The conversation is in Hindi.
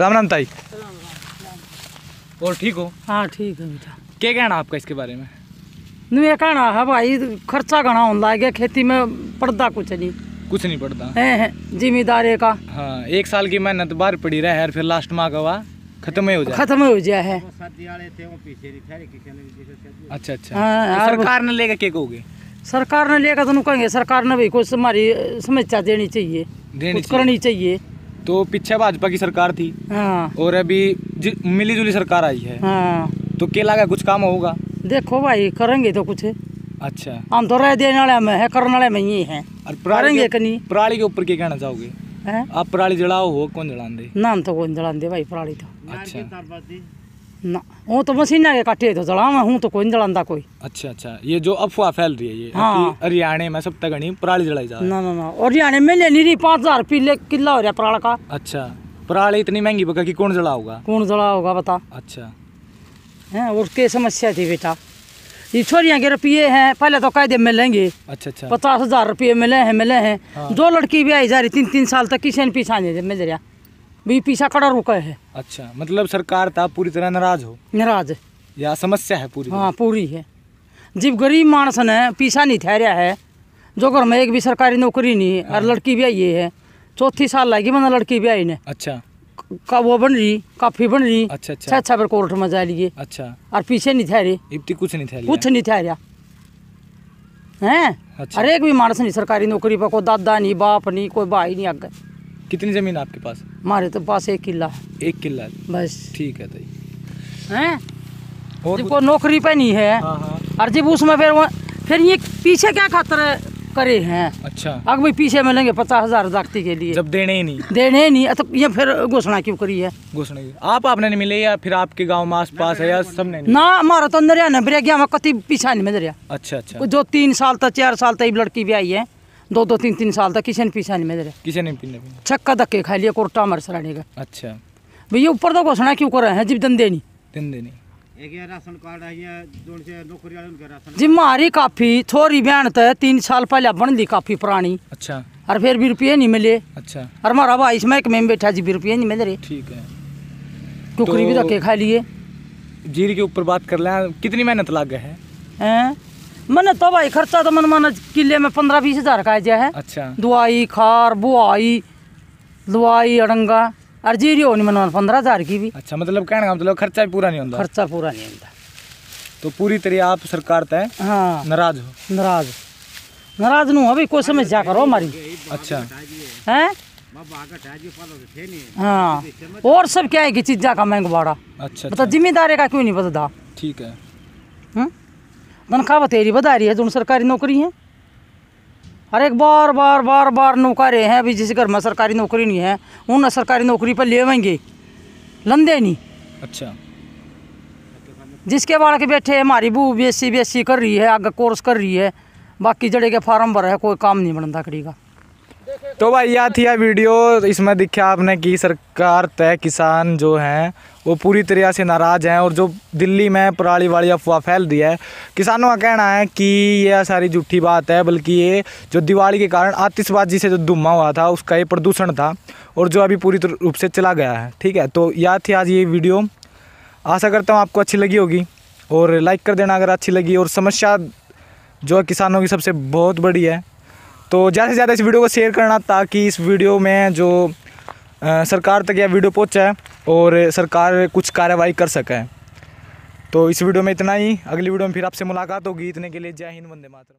राम राम ताई और ठीक हो हाँ ठीक है बेटा क्या कहना है आपका इसके बारे में नहीं ये कहना है भाई खर्चा घना हो गया खेती में पड़ता कुछ नहीं कुछ नहीं पड़ता है, जिम्मेदारी का हाँ एक साल की मेहनत बार पड़ी रहा है फिर लास्ट माह का खत्म हो जाए खत्म हो जाए है अच्छा अच्छा हाँ, तो सरकार ने लेकर क्या कहोगे सरकार ने लेकर तो कहेंगे सरकार ने भी कुछ हमारी समस्या देनी चाहिए देनी करनी चाहिए तो पीछे भाजपा की सरकार थी हाँ और अभी मिली जुली सरकार आई है हाँ तो केला का कुछ काम होगा देखो भाई करेंगे तो कुछ अच्छा हम तो रह देने में है करने में ही है करेंगे पराली के ऊपर क्या कहना चाहोगे आप पराली जलाओ हो कौन जला नाम तो कौन जला भाई पराली तो अच्छा ना वो तो मशीना के काटे तो जलावा हूँ तो कोई जलांदा कोई अच्छा अच्छा ये जो अफवाह फैल रही है ये हाँ। हरियाणा में सब तक घनी पराली जलाई जा ना ना ना हरियाणा में ले नहीं रही पाँच हजार हो रहा पराल का अच्छा पराली इतनी महंगी बका कि कौन जला कौन जला बता अच्छा है और क्या समस्या थी बेटा ये छोरियाँ के रुपये हैं पहले तो कायदे में लेंगे अच्छा अच्छा पचास हजार रुपये मिले हैं मिले हैं हाँ। दो लड़की भी आई जा रही तीन तीन साल तक किसी ने पीछा नहीं मिल रहा भी पीछा कड़ा रुका है अच्छा मतलब सरकार था पूरी तरह नाराज हो नाराज है या समस्या है पूरी हाँ पूरी है जब गरीब मानस ने पीछा नहीं ठहरा है जो घर में एक भी सरकारी नौकरी नहीं है और हाँ। लड़की भी आई है चौथी साल लगी मैंने लड़की भी आई ने अच्छा का वो बन रही काफी बन रही अच्छा अच्छा अच्छा पर कोर्ट में जा लिए अच्छा और पीछे नहीं ठहरे कुछ नहीं ठहरी कुछ नहीं ठहरा है अच्छा। अरे एक भी मानस नहीं सरकारी नौकरी पर कोई दादा नहीं बाप नहीं कोई भाई नहीं आगे कितनी ज़मीन आपके पास हमारे तो पास एक किला एक किला बस ठीक है और जिनको नौकरी पे नहीं है हाँ, हाँ। और जब उसमें फिर फिर ये पीछे क्या खतरे करे हैं अच्छा अगर भाई पीछे मिलेंगे पचास हजार दाखती के लिए जब देने ही नहीं देने नहीं तो ये फिर घोषणा क्यों करी है घोषणा की आप आपने नहीं मिले या फिर आपके गांव में आस पास है या सबने नहीं ना हमारा तो अंदर ने गया कति पीछा नहीं मिल रहा अच्छा अच्छा जो तीन साल तक चार साल तक लड़की भी आई है दो दो तीन तीन साल तक किसी ने पीछा नहीं मेरे किसी ने पीने छक्का धक्के खा लिया कोटा मर सराने का अच्छा भैया ऊपर तो घोषणा क्यों कर रहे हैं जीव धंधे नहीं धंधे नहीं जी मारी काफी छोरी बहन तो तीन साल पहले बन ली काफी पुरानी अच्छा और फिर भी रुपये नहीं मिले अच्छा और मारा भाई इसमें एक में बैठा जी भी रुपये नहीं मिल रहे ठीक है टुकड़ी तो भी धक्के खा लिए जीरी के ऊपर बात कर लें कितनी मेहनत लग गए हैं मैंने तो भाई खर्चा तो मन माना किले में पंद्रह बीस हजार का आया है अच्छा दुआई खार बुआई दुआई अड़ंगा और होनी मन माना पंद्रह हजार की भी अच्छा मतलब कहने का मतलब खर्चा भी पूरा नहीं होता खर्चा पूरा नहीं होता तो पूरी तरह आप सरकार तय हाँ नाराज हो नाराज नाराज नू अभी कोई समझ जा करो हमारी अच्छा है हाँ और सब क्या है कि चीजा का महंगा भाड़ा अच्छा मतलब अच्छा। जिम्मेदारी का क्यों नहीं बता ठीक है हम्म? तनख्वाह बतेरी बता रही है जो सरकारी नौकरी है अरे एक बार बार बार बार नौकरे हैं अभी जिस घर में सरकारी नौकरी नहीं है उन सरकारी नौकरी पर लेवेंगे लंदे नहीं अच्छा जिसके बाढ़ के बैठे हमारी बू B S C B S C कर रही है आगे कोर्स कर रही है बाकी जड़े के फार्म भर है कोई काम नहीं बनता कड़ी का तो भाई यह थी वीडियो इसमें दिखा आपने कि सरकार तय किसान जो हैं वो पूरी तरह से नाराज़ हैं और जो दिल्ली में पराली वाली अफवाह फैल रही है किसानों का कहना है कि यह सारी झूठी बात है बल्कि ये जो दिवाली के कारण आतिशबाजी से जो धुआं हुआ था उसका ये प्रदूषण था और जो अभी पूरी रूप से चला गया है ठीक है तो यह थी आज ये वीडियो आशा करता हूँ आपको अच्छी लगी होगी और लाइक कर देना अगर अच्छी लगी और समस्या जो किसानों की सबसे बहुत बड़ी है तो ज़्यादा से ज़्यादा इस वीडियो को शेयर करना ताकि इस वीडियो में जो आ, सरकार तक यह वीडियो पहुँचे और सरकार कुछ कार्रवाई कर सके तो इस वीडियो में इतना ही अगली वीडियो में फिर आपसे मुलाकात होगी इतने के लिए जय हिंद वंदे मातरम